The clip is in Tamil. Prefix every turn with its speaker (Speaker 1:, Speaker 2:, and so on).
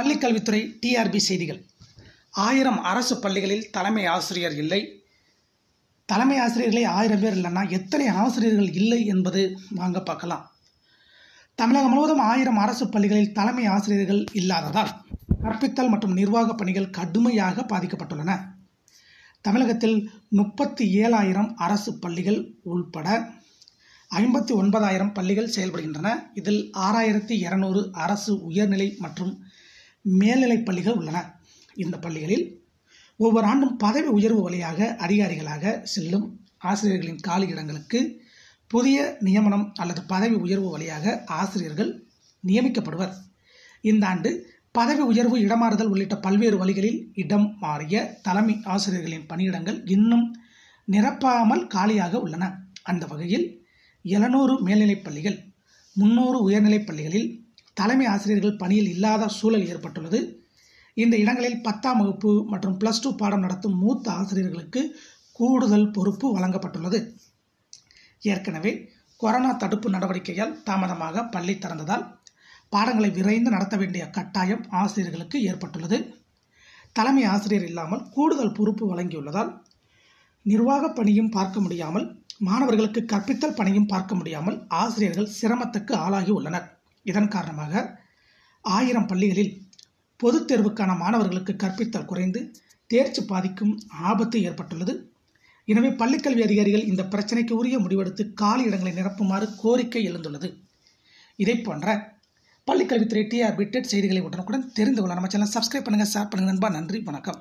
Speaker 1: பள்ளிக்கல்வித்துறை டிஆர்பி செய்திகள் ஆயிரம் அரசு பள்ளிகளில் தலைமை ஆசிரியர் இல்லை தலைமை ஆசிரியர்களே ஆயிரம் பேர் இல்லைன்னா எத்தனை ஆசிரியர்கள் இல்லை என்பது வாங்க பார்க்கலாம் தமிழகம் முழுவதும் ஆயிரம் அரசு பள்ளிகளில் தலைமை ஆசிரியர்கள் இல்லாததால் கற்பித்தல் மற்றும் நிர்வாக பணிகள் கடுமையாக பாதிக்கப்பட்டுள்ளன தமிழகத்தில் முப்பத்தி ஏழாயிரம் அரசு பள்ளிகள் உள்பட ஐம்பத்தி ஒன்பதாயிரம் பள்ளிகள் செயல்படுகின்றன இதில் ஆறாயிரத்தி இரநூறு அரசு உயர்நிலை மற்றும் மேல்நிலைப் பள்ளிகள் உள்ளன இந்த பள்ளிகளில் ஒவ்வொரு ஆண்டும் பதவி உயர்வு வழியாக அதிகாரிகளாக செல்லும் ஆசிரியர்களின் காலி இடங்களுக்கு புதிய நியமனம் அல்லது பதவி உயர்வு வழியாக ஆசிரியர்கள் நியமிக்கப்படுவர் இந்த ஆண்டு பதவி உயர்வு இடமாறுதல் உள்ளிட்ட பல்வேறு வழிகளில் இடம் மாறிய தலைமை ஆசிரியர்களின் பணியிடங்கள் இன்னும் நிரப்பாமல் காலியாக உள்ளன அந்த வகையில் எழுநூறு மேல்நிலைப் பள்ளிகள் முன்னூறு உயர்நிலைப் பள்ளிகளில் தலைமை ஆசிரியர்கள் பணியில் இல்லாத சூழல் ஏற்பட்டுள்ளது இந்த இடங்களில் பத்தாம் வகுப்பு மற்றும் ப்ளஸ் டூ பாடம் நடத்தும் மூத்த ஆசிரியர்களுக்கு கூடுதல் பொறுப்பு வழங்கப்பட்டுள்ளது ஏற்கனவே கொரோனா தடுப்பு நடவடிக்கையால் தாமதமாக பள்ளி திறந்ததால் பாடங்களை விரைந்து நடத்த வேண்டிய கட்டாயம் ஆசிரியர்களுக்கு ஏற்பட்டுள்ளது தலைமை ஆசிரியர் இல்லாமல் கூடுதல் பொறுப்பு வழங்கியுள்ளதால் நிர்வாகப் பணியும் பார்க்க முடியாமல் மாணவர்களுக்கு கற்பித்தல் பணியும் பார்க்க முடியாமல் ஆசிரியர்கள் சிரமத்துக்கு ஆளாகி உள்ளனர் இதன் காரணமாக ஆயிரம் பள்ளிகளில் பொதுத் தேர்வுக்கான மாணவர்களுக்கு கற்பித்தல் குறைந்து தேர்ச்சி பாதிக்கும் ஆபத்து ஏற்பட்டுள்ளது எனவே பள்ளிக்கல்வி அதிகாரிகள் இந்த பிரச்சனைக்கு உரிய முடிவெடுத்து காலி இடங்களை நிரப்புமாறு கோரிக்கை எழுந்துள்ளது இதை போன்ற பள்ளிக்கல்வித்துறை டிஆர் டெட் செய்திகளை உடனுக்குடன் தெரிந்து கொள்ள நம்ம சேனல் சப்ஸ்கிரைப் பண்ணுங்கள் ஷேர் பண்ணுங்கள் நண்பா நன்றி வணக்கம்